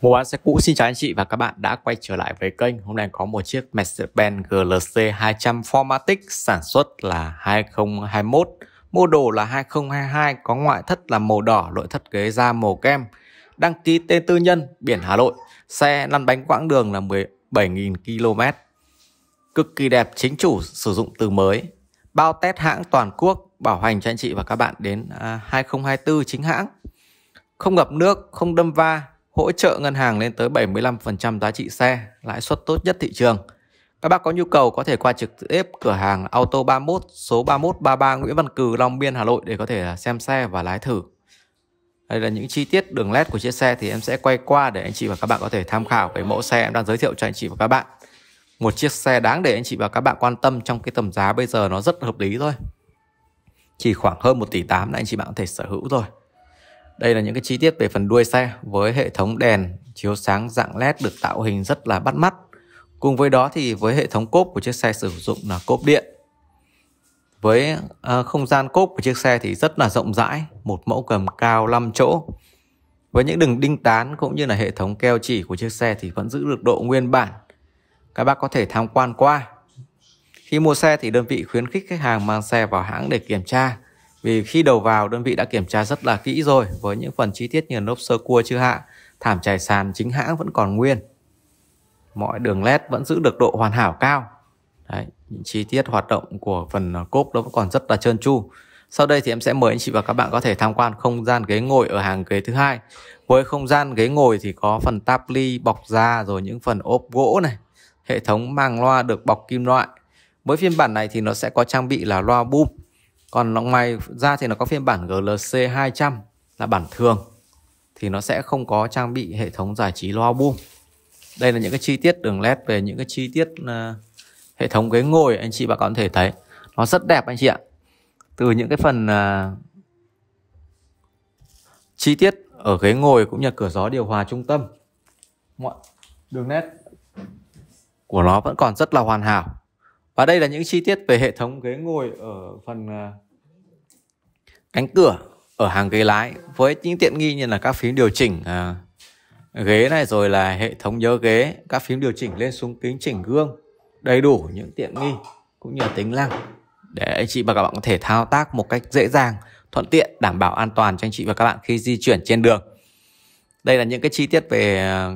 Mua bán xe cũ xin chào anh chị và các bạn đã quay trở lại với kênh. Hôm nay có một chiếc Mercedes-Benz GLC 200 Formatic sản xuất là 2021, mô đồ là 2022, có ngoại thất là màu đỏ, nội thất ghế da màu kem. Đăng ký tên tư nhân, biển Hà Nội. Xe lăn bánh quãng đường là 17.000 km. Cực kỳ đẹp, chính chủ, sử dụng từ mới. Bao test hãng toàn quốc, bảo hành cho anh chị và các bạn đến 2024 à, chính hãng. Không ngập nước, không đâm va, hỗ trợ ngân hàng lên tới 75% giá trị xe, lãi suất tốt nhất thị trường. Các bác có nhu cầu có thể qua trực tiếp cửa hàng Auto 31 số 3133 Nguyễn Văn Cừ, Long Biên, Hà Nội để có thể xem xe và lái thử. Đây là những chi tiết đường led của chiếc xe thì em sẽ quay qua để anh chị và các bạn có thể tham khảo cái mẫu xe em đang giới thiệu cho anh chị và các bạn. Một chiếc xe đáng để anh chị và các bạn quan tâm trong cái tầm giá bây giờ nó rất hợp lý thôi. Chỉ khoảng hơn 1 tỷ 8 là anh chị bạn có thể sở hữu rồi. Đây là những cái chi tiết về phần đuôi xe với hệ thống đèn chiếu sáng dạng LED được tạo hình rất là bắt mắt. Cùng với đó thì với hệ thống cốp của chiếc xe sử dụng là cốp điện. Với uh, không gian cốp của chiếc xe thì rất là rộng rãi, một mẫu cầm cao 5 chỗ. Với những đường đinh tán cũng như là hệ thống keo chỉ của chiếc xe thì vẫn giữ được độ nguyên bản. Các bác có thể tham quan qua. Khi mua xe thì đơn vị khuyến khích khách hàng mang xe vào hãng để kiểm tra vì khi đầu vào đơn vị đã kiểm tra rất là kỹ rồi với những phần chi tiết như nốp sơ cua chưa hạ, thảm trải sàn chính hãng vẫn còn nguyên. Mọi đường led vẫn giữ được độ hoàn hảo cao. Đấy, những chi tiết hoạt động của phần à, cốp nó vẫn còn rất là trơn tru. Sau đây thì em sẽ mời anh chị và các bạn có thể tham quan không gian ghế ngồi ở hàng ghế thứ hai. Với không gian ghế ngồi thì có phần táp ly bọc da rồi những phần ốp gỗ này, hệ thống màng loa được bọc kim loại. Với phiên bản này thì nó sẽ có trang bị là loa boom còn lòng mày ra thì nó có phiên bản GLC 200 là bản thường thì nó sẽ không có trang bị hệ thống giải trí loa boom đây là những cái chi tiết đường led về những cái chi tiết ờ, hệ thống ghế ngồi anh chị bà con có thể thấy nó rất đẹp anh chị ạ từ những cái phần uh, chi tiết ở ghế ngồi cũng như cửa gió điều hòa trung tâm mọi đường nét của nó vẫn còn rất là hoàn hảo và đây là những chi tiết về hệ thống ghế ngồi ở phần à, cánh cửa ở hàng ghế lái với những tiện nghi như là các phím điều chỉnh à, ghế này rồi là hệ thống nhớ ghế các phím điều chỉnh lên xuống kính chỉnh gương đầy đủ những tiện nghi cũng như là tính năng để anh chị và các bạn có thể thao tác một cách dễ dàng thuận tiện đảm bảo an toàn cho anh chị và các bạn khi di chuyển trên đường đây là những cái chi tiết về à,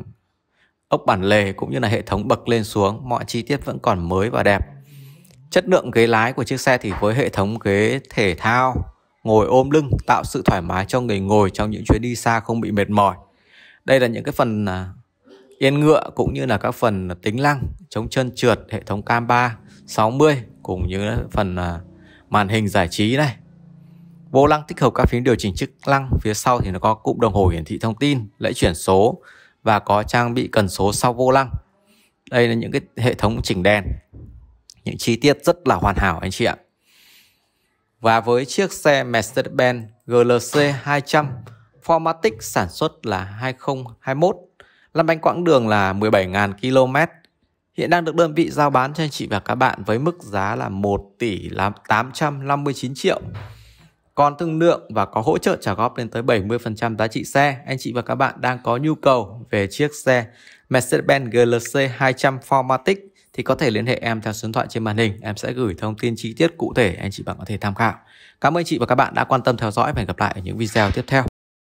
ốc bản lề cũng như là hệ thống bậc lên xuống mọi chi tiết vẫn còn mới và đẹp Chất lượng ghế lái của chiếc xe thì với hệ thống ghế thể thao, ngồi ôm lưng tạo sự thoải mái cho người ngồi trong những chuyến đi xa không bị mệt mỏi. Đây là những cái phần à, yên ngựa cũng như là các phần tính lăng chống chân trượt, hệ thống cam 3, 60 cùng như phần à, màn hình giải trí này. Vô lăng tích hợp các phím điều chỉnh chức năng, phía sau thì nó có cụm đồng hồ hiển thị thông tin, lẫy chuyển số và có trang bị cần số sau vô lăng. Đây là những cái hệ thống chỉnh đèn những chi tiết rất là hoàn hảo anh chị ạ. Và với chiếc xe Mercedes-Benz GLC 200 Formatic sản xuất là 2021 lăn bánh quãng đường là 17.000 km Hiện đang được đơn vị giao bán cho anh chị và các bạn với mức giá là 1 tỷ 859 triệu còn thương lượng và có hỗ trợ trả góp lên tới 70% giá trị xe. Anh chị và các bạn đang có nhu cầu về chiếc xe Mercedes-Benz GLC 200 Formatic thì có thể liên hệ em theo số điện thoại trên màn hình. Em sẽ gửi thông tin chi tiết cụ thể anh chị bạn có thể tham khảo. Cảm ơn chị và các bạn đã quan tâm theo dõi và hẹn gặp lại ở những video tiếp theo.